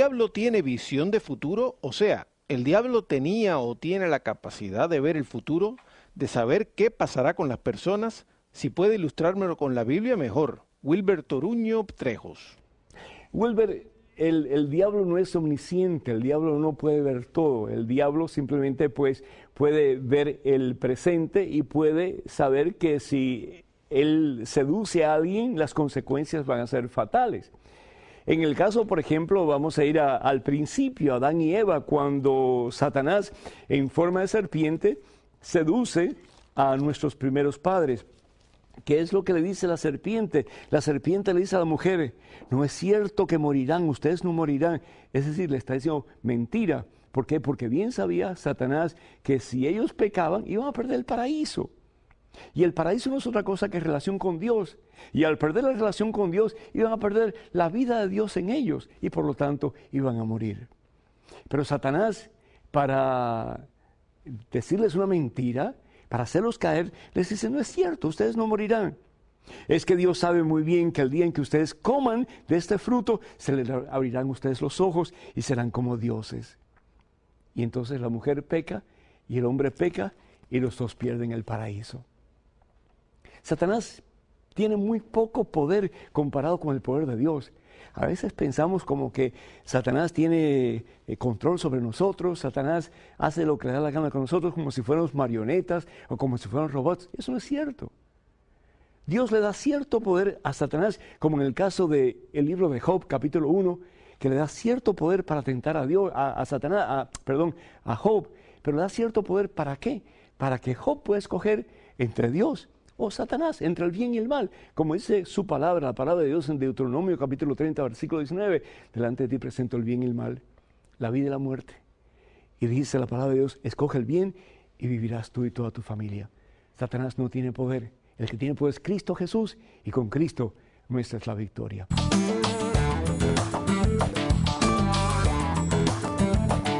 diablo tiene visión de futuro, o sea, el diablo tenía o tiene la capacidad de ver el futuro, de saber qué pasará con las personas. Si puede ilustrármelo con la Biblia, mejor. Wilber Toruño Trejos. Wilber, el, diablo no es omnisciente, el diablo no puede ver todo, el diablo simplemente pues, puede ver el presente y puede saber que si él seduce a alguien, las consecuencias van a ser fatales. En el caso, por ejemplo, vamos a ir al principio, Adán y Eva, cuando Satanás, en forma de serpiente, seduce a nuestros primeros padres. ¿Qué es lo que le dice la serpiente? La serpiente le dice a la mujer, no es cierto que morirán, ustedes no morirán. Es decir, le está diciendo mentira. ¿Por qué? Porque bien sabía Satanás que si ellos pecaban iban a perder el paraíso. Y el paraíso no es otra cosa que relación con Dios. Y al perder la relación con Dios, iban a perder la vida de Dios en ellos y por lo tanto iban a morir. Pero Satanás, para decirles una mentira, para hacerlos caer, les dice, no es cierto, ustedes no morirán. Es que Dios sabe muy bien que el día en que ustedes coman de este fruto, se les abrirán ustedes los ojos y serán como dioses. Y entonces la mujer peca y el hombre peca y los dos pierden el paraíso. Satanás tiene muy poco poder comparado con el poder de Dios. A veces pensamos como que Satanás tiene eh, control sobre nosotros, Satanás hace lo que le da la gana con nosotros como si fuéramos marionetas o como si fueran robots. Eso no es cierto. Dios le da cierto poder a Satanás, como en el caso del libro de Job, capítulo 1, que le da cierto poder para tentar a Dios, a, Satanás, perdón, a Job, pero le da cierto poder para qué? Para que Job pueda escoger entre Dios o Satanás, entre el bien y el mal. Como dice su palabra, la palabra de Dios en Deuteronomio capítulo 30, versículo 19, delante de ti presento el bien y el mal, la vida y la muerte. Y dice la palabra de Dios, escoge el bien y vivirás tú y toda tu familia. Satanás no tiene poder. El que tiene poder es Cristo Jesús y con Cristo nuestra es la victoria.